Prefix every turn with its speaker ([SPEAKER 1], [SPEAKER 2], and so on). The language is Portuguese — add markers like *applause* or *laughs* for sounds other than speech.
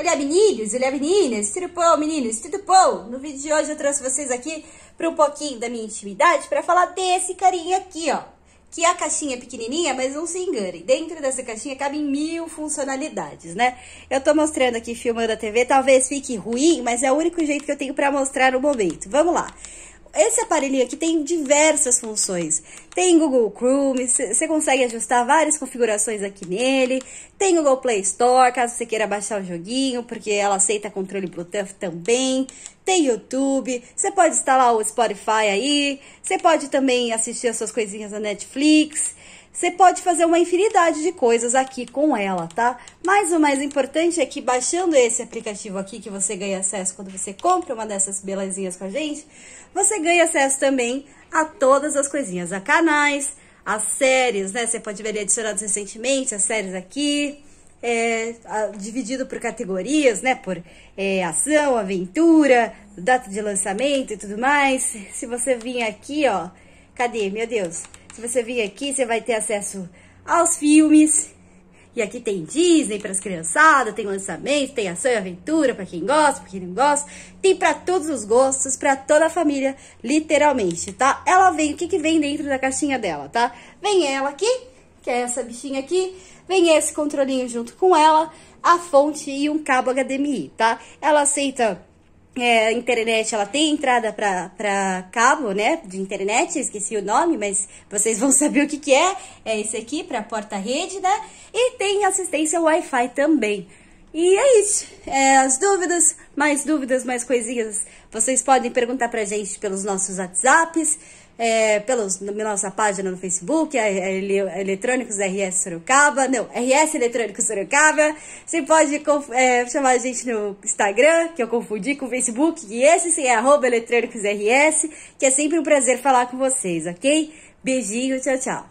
[SPEAKER 1] Olá meninos, olá meninas, tudo bom meninos, tudo bom? No vídeo de hoje eu trouxe vocês aqui para um pouquinho da minha intimidade para falar desse carinha aqui, ó. Que a caixinha é pequenininha, mas não se enganem, dentro dessa caixinha cabem mil funcionalidades, né? Eu tô mostrando aqui, filmando a TV, talvez fique ruim, mas é o único jeito que eu tenho para mostrar no momento. Vamos lá. Esse aparelhinho aqui tem diversas funções. Tem Google Chrome, você consegue ajustar várias configurações aqui nele. Tem Google Play Store, caso você queira baixar o joguinho, porque ela aceita controle Bluetooth também. Tem YouTube, você pode instalar o Spotify aí. Você pode também assistir as suas coisinhas na Netflix. Você pode fazer uma infinidade de coisas aqui com ela, tá? Mas o mais importante é que baixando esse aplicativo aqui que você ganha acesso quando você compra uma dessas belezinhas com a gente, você ganha acesso também a todas as coisinhas, a canais, as séries, né? Você pode ver adicionados recentemente, as séries aqui, é, a, dividido por categorias, né? Por é, ação, aventura, data de lançamento e tudo mais. Se você vir aqui, ó, cadê? Meu Deus! Se você vir aqui, você vai ter acesso aos filmes. E aqui tem Disney para as criançadas, tem lançamento, tem ação e aventura para quem gosta, para quem não gosta. Tem para todos os gostos, para toda a família, literalmente, tá? Ela vem, o que, que vem dentro da caixinha dela, tá? Vem ela aqui, que é essa bichinha aqui, vem esse controlinho junto com ela, a fonte e um cabo HDMI, tá? Ela aceita é, internet ela tem entrada para cabo, né? De internet, esqueci o nome, mas vocês vão *laughs* saber o que, que é. É esse aqui para porta-rede, né? E tem assistência Wi-Fi também. E é isso. É, as dúvidas, mais dúvidas, mais coisinhas, vocês podem perguntar pra gente pelos nossos WhatsApps, é, pelos, nossa página no Facebook, é, é, Eletrônicos RS Sorocaba, não, RS Eletrônicos Sorocaba. Você pode é, chamar a gente no Instagram, que eu confundi com o Facebook, e esse sim é arroba Eletrônicos RS, que é sempre um prazer falar com vocês, ok? Beijinho, tchau, tchau.